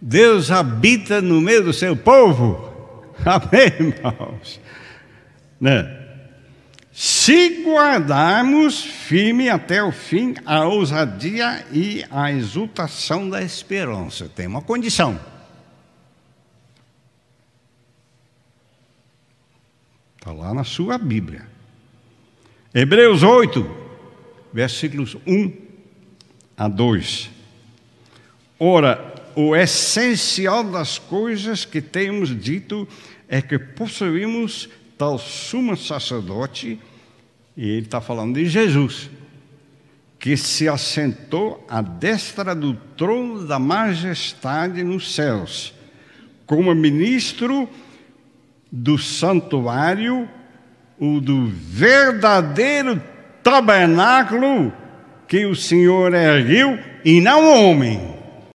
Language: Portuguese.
Deus habita no meio do seu povo. Amém, irmãos? Né? Se guardarmos firme até o fim a ousadia e a exultação da esperança, tem uma condição. Está lá na sua Bíblia. Hebreus 8, versículos 1 a 2. Ora, o essencial das coisas que temos dito é que possuímos tal sumo sacerdote, e ele está falando de Jesus, que se assentou à destra do trono da majestade nos céus, como ministro do santuário, o do verdadeiro tabernáculo que o Senhor erguiu, e não homem.